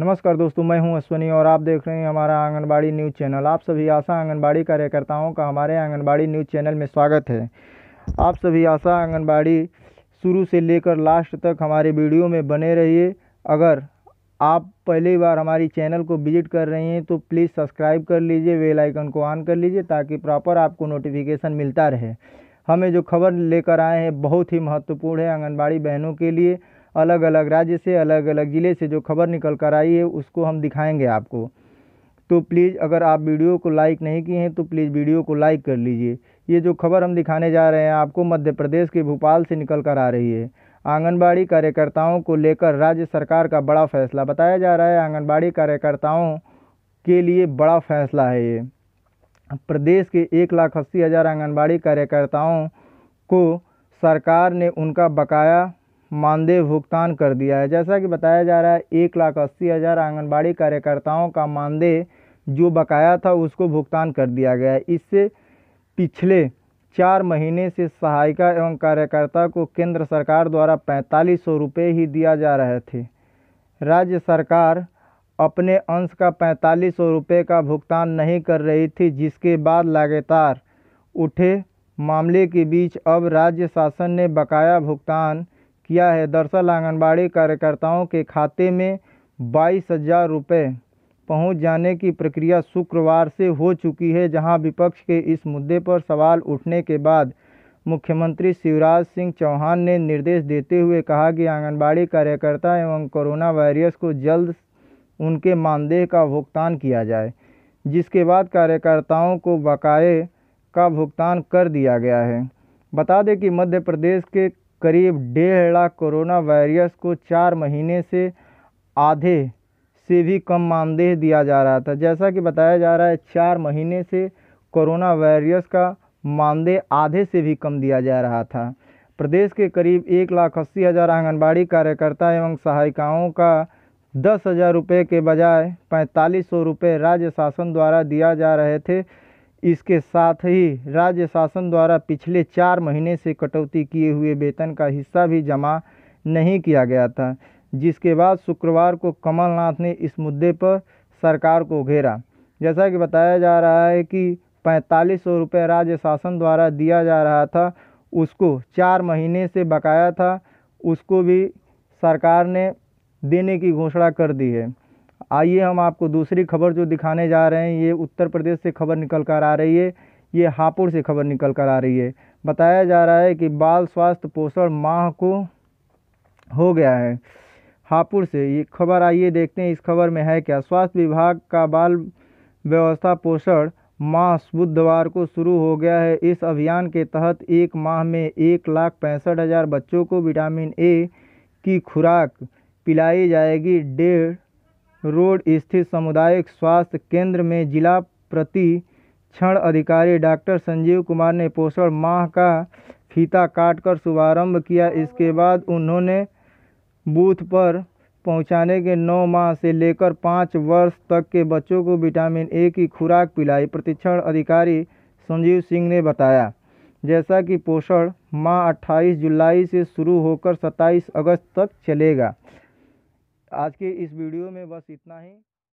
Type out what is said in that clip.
नमस्कार दोस्तों मैं हूं अश्वनी और आप देख रहे हैं हमारा आंगनबाड़ी न्यूज़ चैनल आप सभी आशा आंगनबाड़ी कार्यकर्ताओं का हमारे आंगनबाड़ी न्यूज़ चैनल में स्वागत है आप सभी आशा आंगनबाड़ी शुरू से लेकर लास्ट तक हमारे वीडियो में बने रहिए अगर आप पहली बार हमारी चैनल को विजिट कर रहे हैं तो प्लीज़ सब्सक्राइब कर लीजिए वेलाइकन को ऑन कर लीजिए ताकि प्रॉपर आपको नोटिफिकेशन मिलता रहे हमें जो खबर लेकर आए हैं बहुत ही महत्वपूर्ण है आंगनबाड़ी बहनों के लिए अलग अलग राज्य से अलग अलग ज़िले से जो खबर निकल कर आई है उसको हम दिखाएंगे आपको तो प्लीज़ अगर आप वीडियो को लाइक नहीं किए हैं तो प्लीज़ वीडियो को लाइक कर लीजिए ये जो खबर हम दिखाने जा रहे हैं आपको मध्य प्रदेश के भोपाल से निकल कर आ रही है आंगनबाड़ी कार्यकर्ताओं को लेकर राज्य सरकार का बड़ा फैसला बताया जा रहा है आंगनबाड़ी कार्यकर्ताओं के लिए बड़ा फैसला है ये प्रदेश के एक लाख अस्सी हज़ार आंगनबाड़ी कार्यकर्ताओं को सरकार ने उनका बकाया मानदेय भुगतान कर दिया है जैसा कि बताया जा रहा है एक लाख अस्सी हज़ार आंगनबाड़ी कार्यकर्ताओं का मानदेय जो बकाया था उसको भुगतान कर दिया गया है इससे पिछले चार महीने से सहायिका एवं कार्यकर्ता को केंद्र सरकार द्वारा पैंतालीस सौ रुपये ही दिया जा रहे थे राज्य सरकार अपने अंश का पैंतालीस सौ रुपये का भुगतान नहीं कर रही थी जिसके बाद लगातार उठे मामले के बीच अब राज्य शासन ने बकाया भुगतान किया है दरअसल आंगनबाड़ी कार्यकर्ताओं के खाते में बाईस हजार रुपये पहुँच जाने की प्रक्रिया शुक्रवार से हो चुकी है जहां विपक्ष के इस मुद्दे पर सवाल उठने के बाद मुख्यमंत्री शिवराज सिंह चौहान ने निर्देश देते हुए कहा कि आंगनबाड़ी कार्यकर्ता एवं कोरोना वायरस को जल्द उनके मानदेय का भुगतान किया जाए जिसके बाद कार्यकर्ताओं को बकाए का भुगतान कर दिया गया है बता दें कि मध्य प्रदेश के करीब डेढ़ लाख कोरोना वायरस को चार महीने से आधे से भी कम मानदेय दिया जा रहा था जैसा कि बताया जा रहा है चार महीने से कोरोना वायरस का मानदेय आधे से भी कम दिया जा रहा था प्रदेश के करीब एक लाख अस्सी हज़ार आंगनबाड़ी कार्यकर्ता एवं सहायिकाओं का दस हज़ार रुपये के बजाय पैंतालीस सौ रुपये राज्य शासन द्वारा दिया जा रहे थे इसके साथ ही राज्य शासन द्वारा पिछले चार महीने से कटौती किए हुए वेतन का हिस्सा भी जमा नहीं किया गया था जिसके बाद शुक्रवार को कमलनाथ ने इस मुद्दे पर सरकार को घेरा जैसा कि बताया जा रहा है कि पैंतालीस सौ रुपये राज्य शासन द्वारा दिया जा रहा था उसको चार महीने से बकाया था उसको भी सरकार ने देने की घोषणा कर दी है आइए हम आपको दूसरी खबर जो दिखाने जा रहे हैं ये उत्तर प्रदेश से खबर निकल कर आ रही है ये हापुड़ से खबर निकल कर आ रही है बताया जा रहा है कि बाल स्वास्थ्य पोषण माह को हो गया है हापुड़ से ये खबर आइए देखते हैं इस खबर में है क्या स्वास्थ्य विभाग का बाल व्यवस्था पोषण माह बुधवार को शुरू हो गया है इस अभियान के तहत एक माह में एक लाख पैंसठ हज़ार बच्चों को विटामिन ए की खुराक पिलाई जाएगी डेढ़ रोड स्थित सामुदायिक स्वास्थ्य केंद्र में जिला प्रतिक्षण अधिकारी डॉक्टर संजीव कुमार ने पोषण माह का फीता काटकर शुभारंभ किया इसके बाद उन्होंने बूथ पर पहुंचाने के नौ माह से लेकर पाँच वर्ष तक के बच्चों को विटामिन ए की खुराक पिलाई प्रतिक्षण अधिकारी संजीव सिंह ने बताया जैसा कि पोषण माह 28 जुलाई से शुरू होकर 27 अगस्त तक चलेगा आज के इस वीडियो में बस इतना ही